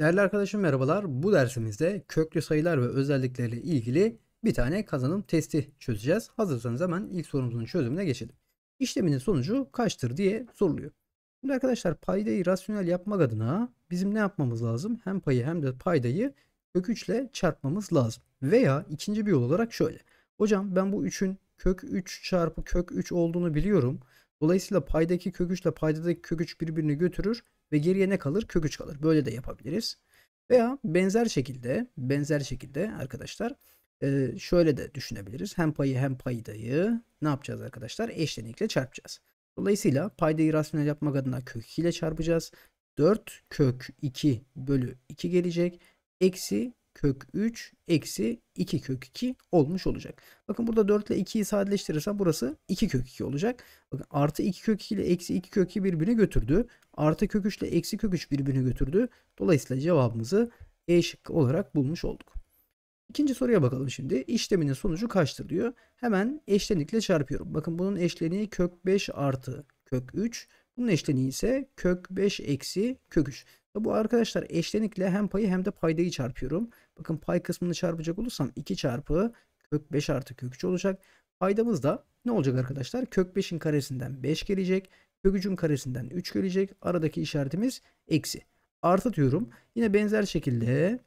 Değerli arkadaşım merhabalar. Bu dersimizde köklü sayılar ve özellikleriyle ilgili bir tane kazanım testi çözeceğiz. Hazırsanız hemen ilk sorumuzun çözümüne geçelim. İşleminin sonucu kaçtır diye soruluyor. Şimdi arkadaşlar paydayı rasyonel yapmak adına bizim ne yapmamız lazım? Hem payı hem de paydayı kök 3 ile çarpmamız lazım. Veya ikinci bir yol olarak şöyle. Hocam ben bu 3'ün kök 3 çarpı kök 3 olduğunu biliyorum. Dolayısıyla paydaki kök 3 ile paydadaki kök 3 birbirini götürür ve geriye ne kalır? Kök 3 kalır. Böyle de yapabiliriz. Veya benzer şekilde benzer şekilde arkadaşlar e, şöyle de düşünebiliriz. Hem payı hem paydayı ne yapacağız arkadaşlar? Eşlenikle çarpacağız. Dolayısıyla paydayı rasyonel yapmak adına kök 2 ile çarpacağız. 4 kök 2 bölü 2 gelecek. Eksi kök 3 eksi 2 kök 2 olmuş olacak. Bakın burada 4 ile 2'yi sadeleştirirsem burası 2 kök 2 olacak. Bakın artı 2 kök 2 ile eksi 2 kök 2 birbirine götürdü. Artı kök 3 ile eksi kök 3 birbirine götürdü. Dolayısıyla cevabımızı E şıkkı olarak bulmuş olduk. İkinci soruya bakalım şimdi. İşleminin sonucu kaçtır diyor. Hemen eşlenikle çarpıyorum. Bakın bunun eşleniği kök 5 artı kök 3 bunun eşleniği ise kök 5 eksi kök 3. Bu arkadaşlar eşlenikle hem payı hem de paydayı çarpıyorum. Bakın pay kısmını çarpacak olursam 2 çarpı kök 5 artı kök 3 olacak. Paydamız da ne olacak arkadaşlar? Kök 5'in karesinden 5 gelecek. Kök 3'ün karesinden 3 gelecek. Aradaki işaretimiz eksi. Artı diyorum. Yine benzer şekilde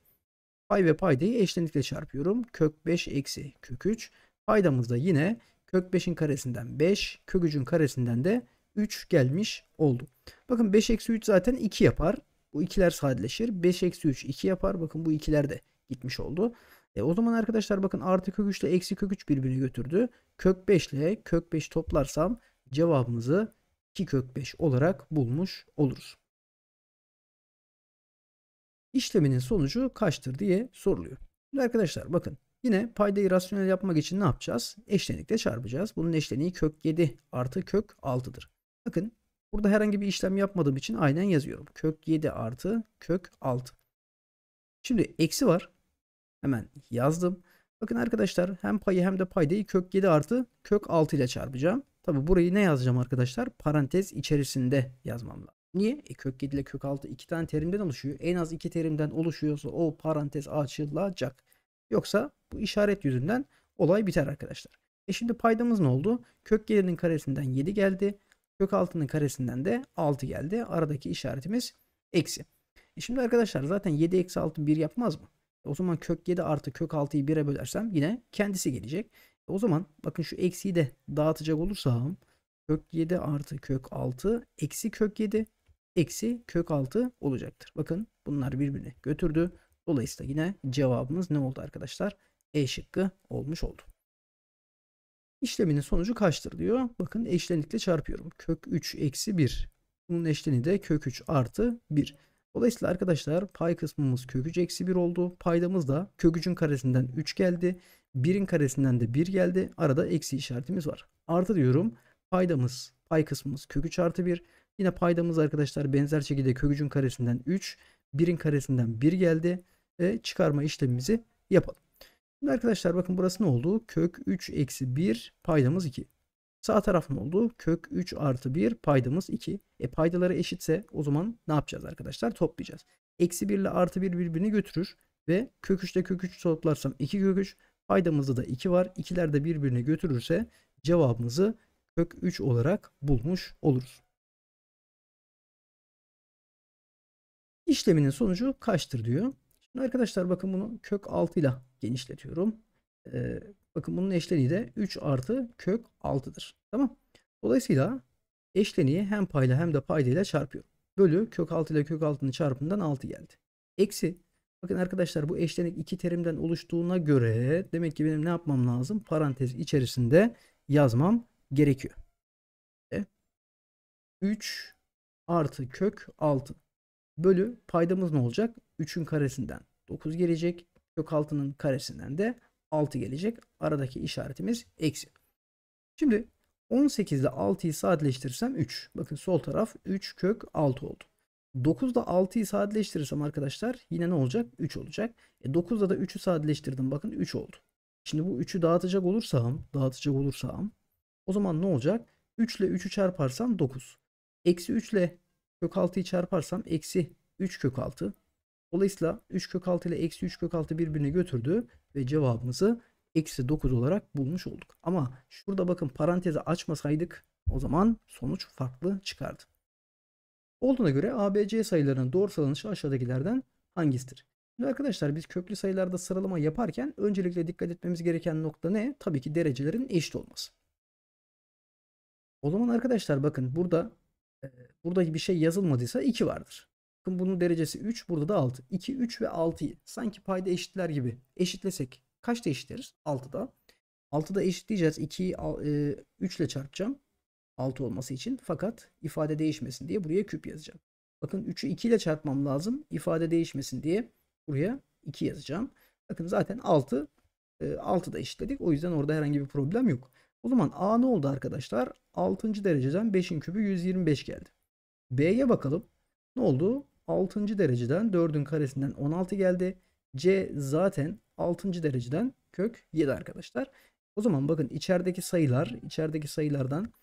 pay ve paydayı eşlenikle çarpıyorum. Kök 5 eksi kök 3. Paydamız da yine kök 5'in karesinden 5, kök 3'ün karesinden de 3 gelmiş oldu. Bakın 5 eksi 3 zaten 2 yapar. Bu ikiler sadeleşir. 5 eksi 3 2 yapar. Bakın bu ikiler de gitmiş oldu. E, o zaman arkadaşlar bakın artı kök 3 ile eksi kök 3 birbirini götürdü. Kök 5 ile kök 5 toplarsam cevabımızı 2 kök 5 olarak bulmuş oluruz. İşleminin sonucu kaçtır diye soruluyor. Şimdi arkadaşlar bakın yine paydayı rasyonel yapmak için ne yapacağız? Eşlenikle çarpacağız. Bunun eşleniği kök 7 artı kök 6'dır. Bakın burada herhangi bir işlem yapmadığım için aynen yazıyorum. Kök 7 artı kök 6. Şimdi eksi var. Hemen yazdım. Bakın arkadaşlar hem payı hem de paydayı kök 7 artı kök 6 ile çarpacağım. Tabi burayı ne yazacağım arkadaşlar? Parantez içerisinde yazmam lazım. Niye? E kök 7 ile kök 6 iki tane terimden oluşuyor. En az iki terimden oluşuyorsa o parantez açılacak. Yoksa bu işaret yüzünden olay biter arkadaşlar. E şimdi paydamız ne oldu? Kök 7'nin karesinden 7 geldi. Kök altının karesinden de 6 geldi. Aradaki işaretimiz eksi. E şimdi arkadaşlar zaten 7 eksi 6 1 yapmaz mı? E o zaman kök 7 artı kök 6'yı 1'e bölersem yine kendisi gelecek. E o zaman bakın şu eksiyi de dağıtacak olursam kök 7 artı kök 6 eksi kök 7 eksi kök 6 olacaktır. Bakın bunlar birbirini götürdü. Dolayısıyla yine cevabımız ne oldu arkadaşlar? E şıkkı olmuş oldu. İşleminin sonucu kaçtır diyor. Bakın eşlenikle çarpıyorum. Kök 3 eksi 1. Bunun eşleni de kök 3 artı 1. Dolayısıyla arkadaşlar pay kısmımız kök 3 eksi 1 oldu. Paydamız da kök 3'ün karesinden 3 geldi. 1'in karesinden de 1 geldi. Arada eksi işaretimiz var. Artı diyorum paydamız pay kısmımız kök 3 artı 1. Yine paydamız arkadaşlar benzer şekilde kök 3'ün karesinden 3. 1'in karesinden 1 geldi. Ve çıkarma işlemimizi yapalım. Şimdi arkadaşlar bakın burası ne oldu? Kök 3 eksi 1 paydamız 2. Sağ taraf ne oldu? Kök 3 artı 1 paydamız 2. E paydaları eşitse o zaman ne yapacağız arkadaşlar? Toplayacağız. Eksi 1 ile artı 1 birbirini götürür. Ve kök 3 ile kök 3 toplarsam 2 kök 3. Paydamızda da 2 var. İkiler de birbirini götürürse cevabımızı kök 3 olarak bulmuş oluruz. İşleminin sonucu kaçtır diyor. Arkadaşlar bakın bunu kök 6 ile genişletiyorum. Ee, bakın bunun eşleniği de 3 artı kök 6'dır. Tamam. Dolayısıyla eşleniği hem payla hem de payda ile çarpıyorum. Bölü kök 6 ile kök 6'nın çarpımından 6 geldi. Eksi bakın arkadaşlar bu eşlenik iki terimden oluştuğuna göre demek ki benim ne yapmam lazım? Parantez içerisinde yazmam gerekiyor. 3 artı kök 6 bölü paydamız ne olacak? 3'ün karesinden 9 gelecek. Kök 6'nın karesinden de 6 gelecek. Aradaki işaretimiz eksi. Şimdi 18 ile 6'yı sadeleştirirsem 3. Bakın sol taraf 3 kök 6 oldu. 9 ile 6'yı sadeleştirirsem arkadaşlar yine ne olacak? 3 olacak. E 9 ile de 3'ü sadeleştirdim bakın 3 oldu. Şimdi bu 3'ü dağıtacak olursam, dağıtacak olursam o zaman ne olacak? 3 ile 3'ü çarparsam 9. Eksi 3 ile Kök 6'yı çarparsam eksi 3 kök 6. Dolayısıyla 3 kök 6 ile eksi 3 kök 6 birbirini götürdü ve cevabımızı eksi 9 olarak bulmuş olduk. Ama şurada bakın parantezi açmasaydık o zaman sonuç farklı çıkardı. Olduğuna göre ABC sayılarının doğru doğrusalanışı aşağıdakilerden hangisidir? Şimdi arkadaşlar biz köklü sayılarda sıralama yaparken öncelikle dikkat etmemiz gereken nokta ne? Tabii ki derecelerin eşit olması. O zaman arkadaşlar bakın burada Burada bir şey yazılmadıysa 2 vardır. Bakın bunun derecesi 3, burada da 6. 2, 3 ve 6'yı sanki payda eşitler gibi eşitlesek kaçta eşitleriz? 6'da. 6'da eşitleyeceğiz. 2'yi 3 ile çarpacağım. 6 olması için. Fakat ifade değişmesin diye buraya küp yazacağım. Bakın 3'ü 2 ile çarpmam lazım. İfade değişmesin diye buraya 2 yazacağım. Bakın zaten 6 6 da eşitledik. O yüzden orada herhangi bir problem yok. O zaman A ne oldu arkadaşlar? 6. dereceden 5'in kübü 125 geldi. B'ye bakalım. Ne oldu? 6. dereceden 4'ün karesinden 16 geldi. C zaten 6. dereceden kök 7 arkadaşlar. O zaman bakın içerideki sayılar, içerideki sayılardan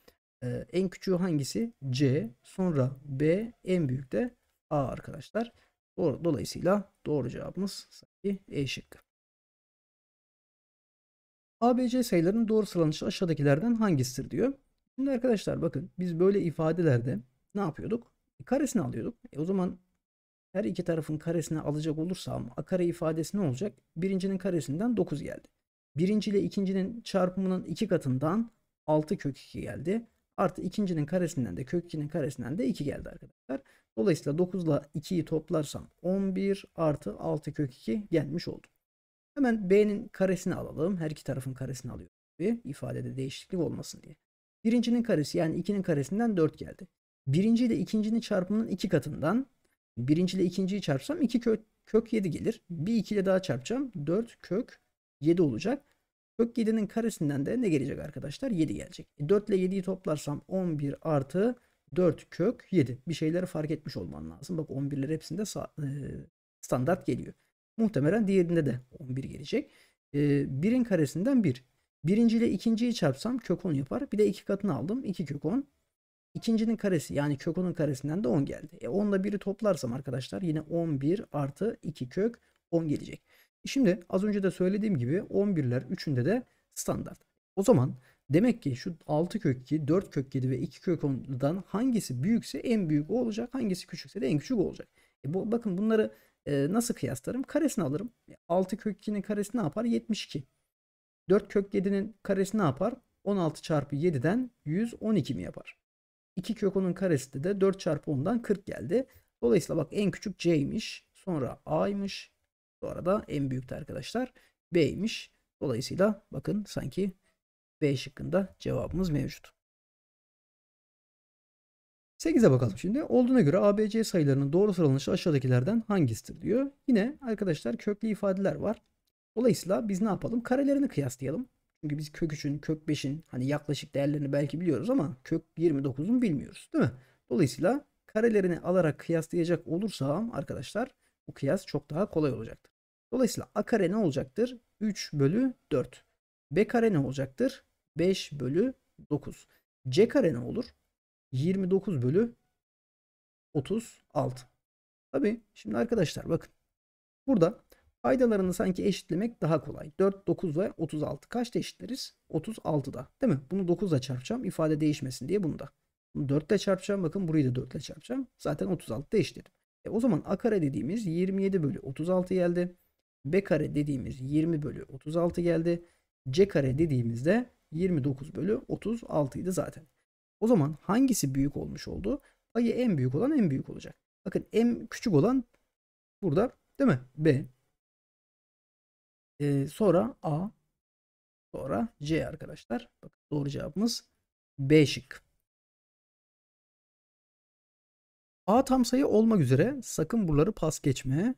e, en küçüğü hangisi? C, sonra B, en büyük de A arkadaşlar. Dolayısıyla doğru cevabımız sanki E şıkkı. ABC sayılarının doğru sıralanışı aşağıdakilerden hangisidir diyor. Şimdi arkadaşlar bakın biz böyle ifadelerde ne yapıyorduk? E, karesini alıyorduk. E, o zaman her iki tarafın karesini alacak olursam a kare ifadesi ne olacak? Birincinin karesinden 9 geldi. Birinci ile ikincinin çarpımının iki katından 6 kök 2 geldi. Artı ikincinin karesinden de kök 2'nin karesinden de 2 geldi arkadaşlar. Dolayısıyla 9 ile 2'yi toplarsam 11 artı 6 kök 2 gelmiş oldu. Hemen b'nin karesini alalım. Her iki tarafın karesini alıyor bir ifadede değişiklik olmasın diye. Birincinin karesi yani 2'nin karesinden 4 geldi. Birinci ile ikincinin çarpımının iki katından birinci ile ikinciyi çarpsam 2 kök, kök 7 gelir. Bir 2 ile daha çarpacağım. 4 kök 7 olacak. Kök 7'nin karesinden de ne gelecek arkadaşlar? 7 gelecek. 4 e, ile 7'yi toplarsam 11 artı 4 kök 7. Bir şeyleri fark etmiş olman lazım. Bak 11'ler hepsinde e, standart geliyor. Muhtemelen diğerinde de 11 gelecek. 1'in ee, karesinden 1. Birinci ile ikinciyi çarpsam kök 10 yapar. Bir de iki katını aldım. 2 kök 10. İkincinin karesi yani kök 10'un karesinden de 10 geldi. E 10 ile 1'i toplarsam arkadaşlar yine 11 artı 2 kök 10 gelecek. Şimdi az önce de söylediğim gibi 11'ler üçünde de standart. O zaman demek ki şu 6 kök 2, 4 kök 7 ve 2 kök 10'dan hangisi büyükse en büyük o olacak. Hangisi küçükse de en küçük olacak. E bu, bakın bunları e, nasıl kıyaslarım? Karesini alırım. 6 kök 2'nin karesi ne yapar? 72. 4 kök 7'nin karesi ne yapar? 16 çarpı 7'den 112 mi yapar? 2 kök 10'un karesi de 4 çarpı 10'dan 40 geldi. Dolayısıyla bak en küçük C'ymiş. Sonra A'ymış. Sonra da en büyük de arkadaşlar B'ymiş. Dolayısıyla bakın sanki B şıkkında cevabımız mevcut. 8'e bakalım şimdi. Olduğuna göre ABC sayılarının doğru sıralanışı aşağıdakilerden hangisidir diyor. Yine arkadaşlar köklü ifadeler var. Dolayısıyla biz ne yapalım? Karelerini kıyaslayalım. Çünkü biz kök 3'ün, kök 5'in hani yaklaşık değerlerini belki biliyoruz ama kök 29'un bilmiyoruz değil mi? Dolayısıyla karelerini alarak kıyaslayacak olursam arkadaşlar bu kıyas çok daha kolay olacaktır. Dolayısıyla a kare ne olacaktır? 3 bölü 4. b kare ne olacaktır? 5 bölü 9. c kare ne olur? 29 bölü 36. Tabi şimdi arkadaşlar bakın. Burada paydalarını sanki eşitlemek daha kolay. 4, 9 ve 36. Kaçta eşitleriz? 36'da. Değil mi? Bunu 9 çarpacağım. ifade değişmesin diye bunu da. Bunu 4 ile çarpacağım. Bakın burayı da 4 ile çarpacağım. Zaten 36'da eşitledim. E o zaman a kare dediğimiz 27 bölü 36 geldi. B kare dediğimiz 20 bölü 36 geldi. C kare dediğimizde 29 bölü 36 idi zaten. O zaman hangisi büyük olmuş oldu? Payı en büyük olan en büyük olacak. Bakın en küçük olan burada değil mi? B. Ee, sonra A. Sonra C arkadaşlar. Bakın doğru cevabımız B şık. A tam sayı olmak üzere sakın buraları pas geçme.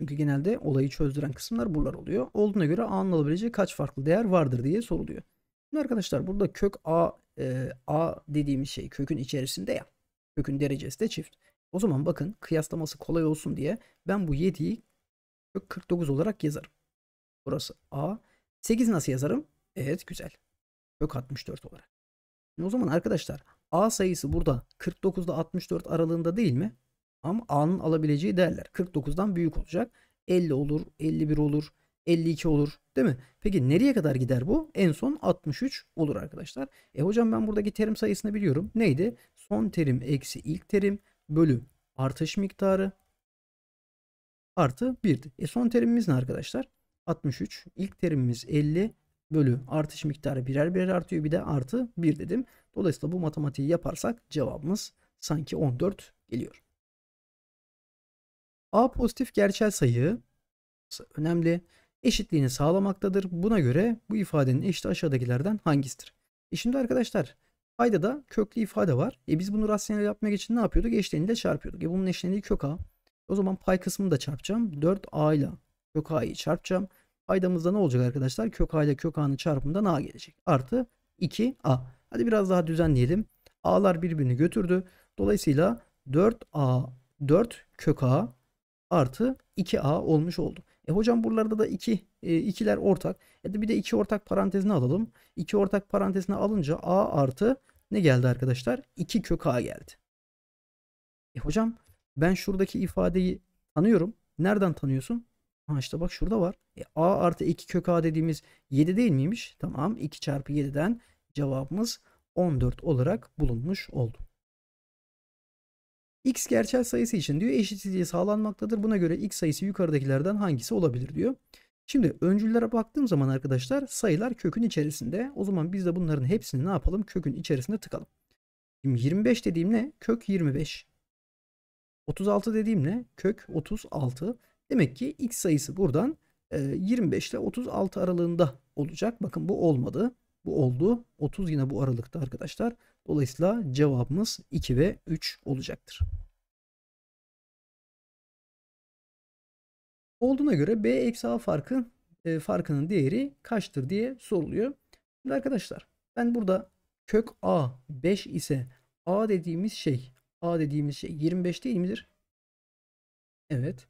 Çünkü genelde olayı çözdüren kısımlar buralar oluyor. Olduğuna göre A'nın alabileceği kaç farklı değer vardır diye soruluyor. Şimdi arkadaşlar burada kök A e, A dediğimiz şey kökün içerisinde ya. Kökün derecesi de çift. O zaman bakın kıyaslaması kolay olsun diye ben bu 7'yi kök 49 olarak yazarım. Burası A. 8 nasıl yazarım? Evet güzel. Kök 64 olarak. Şimdi o zaman arkadaşlar A sayısı burada 49 ile 64 aralığında değil mi? Ama A'nın alabileceği değerler 49'dan büyük olacak. 50 olur, 51 olur, 52 olur değil mi? Peki nereye kadar gider bu? En son 63 olur arkadaşlar. E hocam ben buradaki terim sayısını biliyorum. Neydi? Son terim eksi ilk terim bölü artış miktarı artı 1'di. E son terimimiz ne arkadaşlar? 63. İlk terimimiz 50 bölü artış miktarı birer birer artıyor. Bir de artı 1 dedim. Dolayısıyla bu matematiği yaparsak cevabımız sanki 14 geliyor. A pozitif gerçel sayı önemli eşitliğini sağlamaktadır. Buna göre bu ifadenin eşit aşağıdakilerden hangisidir? E şimdi arkadaşlar payda da köklü ifade var. E biz bunu rasyonel yapmak için ne yapıyorduk? Eşleniyle çarpıyorduk. E bunun eşleniği kök a. O zaman pay kısmını da çarpacağım. 4a ile kök a'yı çarpacağım. Paydamızda ne olacak arkadaşlar? Kök a ile kök a'nın çarpımından a gelecek. Artı 2a. Hadi biraz daha düzenleyelim. A'lar birbirini götürdü. Dolayısıyla 4a 4 kök a artı 2a olmuş oldu. E hocam buralarda da iki, e, ikiler ortak. E de bir de iki ortak parantezine alalım. İki ortak parantezine alınca a artı ne geldi arkadaşlar? 2 kök a geldi. E hocam ben şuradaki ifadeyi tanıyorum. Nereden tanıyorsun? Ha işte bak şurada var. E, a artı 2 kök a dediğimiz 7 değil miymiş? Tamam 2 çarpı 7'den cevabımız 14 olarak bulunmuş oldu. X gerçel sayısı için diyor eşitliği sağlanmaktadır. Buna göre X sayısı yukarıdakilerden hangisi olabilir diyor. Şimdi öncüllere baktığım zaman arkadaşlar sayılar kökün içerisinde. O zaman biz de bunların hepsini ne yapalım? Kökün içerisinde tıkalım. Şimdi 25 dediğim ne? Kök 25. 36 dediğim ne? Kök 36. Demek ki x sayısı buradan 25 e, ile 36 aralığında olacak. Bakın bu olmadı. Bu oldu. 30 yine bu aralıkta arkadaşlar. Dolayısıyla cevabımız 2 ve 3 olacaktır. Olduğuna göre B eksi A farkı e, farkının değeri kaçtır diye soruluyor. Şimdi arkadaşlar ben burada kök A 5 ise A dediğimiz şey A dediğimiz şey 25 değil midir? Evet.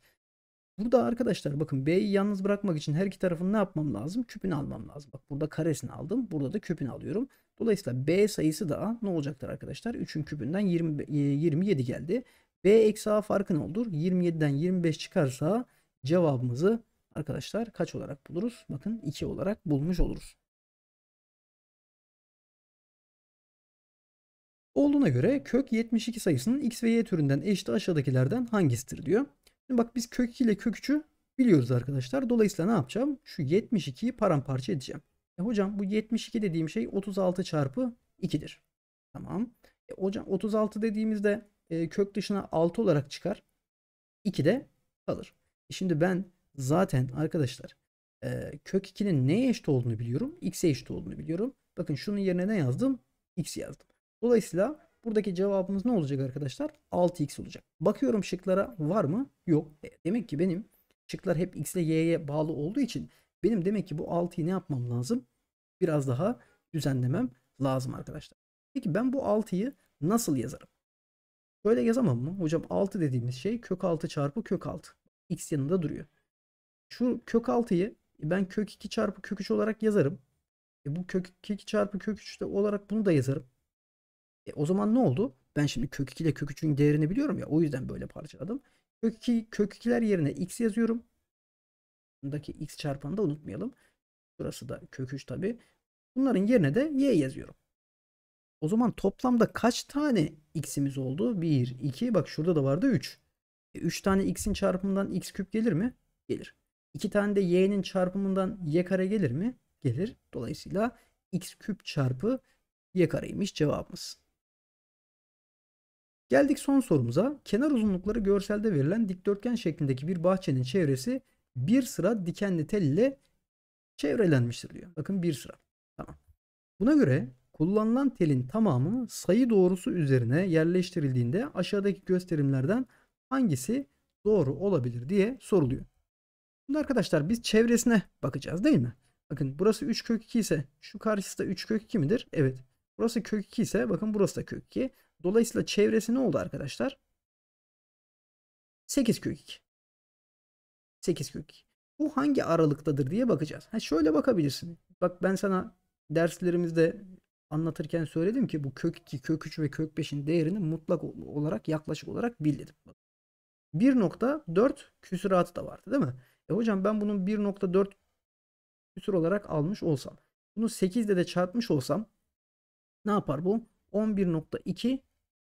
Burada arkadaşlar bakın B'yi yalnız bırakmak için her iki tarafını ne yapmam lazım? Küpünü almam lazım. Bak burada karesini aldım. Burada da küpünü alıyorum. Dolayısıyla B sayısı da ne olacaktır arkadaşlar? 3'ün küpünden 20, 27 e, geldi. B eksi A farkı ne olur? 27'den 25 çıkarsa cevabımızı arkadaşlar kaç olarak buluruz? Bakın 2 olarak bulmuş oluruz. Olduğuna göre kök 72 sayısının x ve y türünden eşit aşağıdakilerden hangisidir diyor. Şimdi bak biz kök 2 ile kök 3'ü biliyoruz arkadaşlar. Dolayısıyla ne yapacağım? Şu 72'yi paramparça edeceğim. E hocam bu 72 dediğim şey 36 çarpı 2'dir. Tamam. E hocam 36 dediğimizde e, kök dışına 6 olarak çıkar. 2 de kalır. E şimdi ben zaten arkadaşlar e, kök 2'nin neye eşit olduğunu biliyorum. X'e eşit olduğunu biliyorum. Bakın şunun yerine ne yazdım? X yazdım. Dolayısıyla Buradaki cevabımız ne olacak arkadaşlar? 6x olacak. Bakıyorum şıklara var mı? Yok. E, demek ki benim şıklar hep x ile y'ye bağlı olduğu için benim demek ki bu 6'yı ne yapmam lazım? Biraz daha düzenlemem lazım arkadaşlar. Peki ben bu 6'yı nasıl yazarım? Böyle yazamam mı? Hocam 6 dediğimiz şey kök 6 çarpı kök 6. X yanında duruyor. Şu kök 6'yı ben kök 2 çarpı kök 3 olarak yazarım. E bu kök 2 çarpı kök 3 olarak bunu da yazarım. E, o zaman ne oldu? Ben şimdi kök 2 ile kök 3'ün değerini biliyorum ya o yüzden böyle parçaladım. Kök 2, kök 2'ler yerine x yazıyorum. Bundaki x çarpanı da unutmayalım. Burası da kök 3 tabi. Bunların yerine de y yazıyorum. O zaman toplamda kaç tane x'imiz oldu? 1, 2 bak şurada da vardı 3. E, tane x'in çarpımından x küp gelir mi? Gelir. 2 tane de y'nin çarpımından y kare gelir mi? Gelir. Dolayısıyla x küp çarpı y kareymiş cevabımız. Geldik son sorumuza. Kenar uzunlukları görselde verilen dikdörtgen şeklindeki bir bahçenin çevresi bir sıra dikenli tel ile çevrelenmiştir diyor. Bakın bir sıra. Tamam. Buna göre kullanılan telin tamamı sayı doğrusu üzerine yerleştirildiğinde aşağıdaki gösterimlerden hangisi doğru olabilir diye soruluyor. Şimdi arkadaşlar biz çevresine bakacağız değil mi? Bakın burası 3 kök 2 ise şu karşısı da 3 kök 2 midir? Evet. Burası kök 2 ise bakın burası da kök 2. Dolayısıyla çevresi ne oldu arkadaşlar? 8 kök 2. 8 kök 2. Bu hangi aralıktadır diye bakacağız. Ha şöyle bakabilirsin. Bak ben sana derslerimizde anlatırken söyledim ki bu kök 2, kök 3 ve kök 5'in değerini mutlak olarak yaklaşık olarak bildim. 1.4 küsuratı da vardı değil mi? E hocam ben bunun 1.4 küsur olarak almış olsam. Bunu 8 ile de çarpmış olsam ne yapar bu? 11.2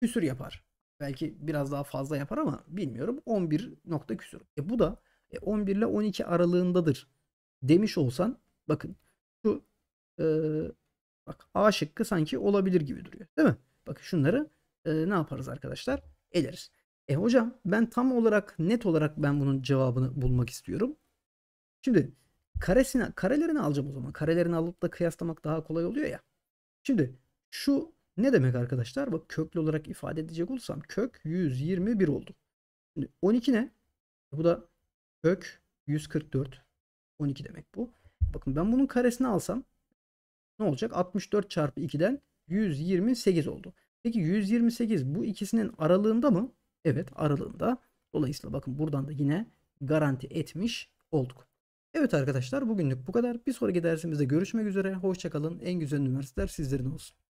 küsür yapar. Belki biraz daha fazla yapar ama bilmiyorum. 11 nokta küsür. E bu da 11 e, ile 12 aralığındadır demiş olsan bakın şu e, bak A şıkkı sanki olabilir gibi duruyor. Değil mi? Bakın şunları e, ne yaparız arkadaşlar? Eleriz. E hocam ben tam olarak net olarak ben bunun cevabını bulmak istiyorum. Şimdi karesine, karelerini alacağım o zaman. Karelerini alıp da kıyaslamak daha kolay oluyor ya. Şimdi şu ne demek arkadaşlar? Bak köklü olarak ifade edecek olsam kök 121 oldu. Şimdi 12 ne? Bu da kök 144. 12 demek bu. Bakın ben bunun karesini alsam ne olacak? 64 çarpı 2'den 128 oldu. Peki 128 bu ikisinin aralığında mı? Evet aralığında. Dolayısıyla bakın buradan da yine garanti etmiş olduk. Evet arkadaşlar bugünlük bu kadar. Bir sonraki dersimizde görüşmek üzere. Hoşçakalın. En güzel üniversiteler sizlerin olsun.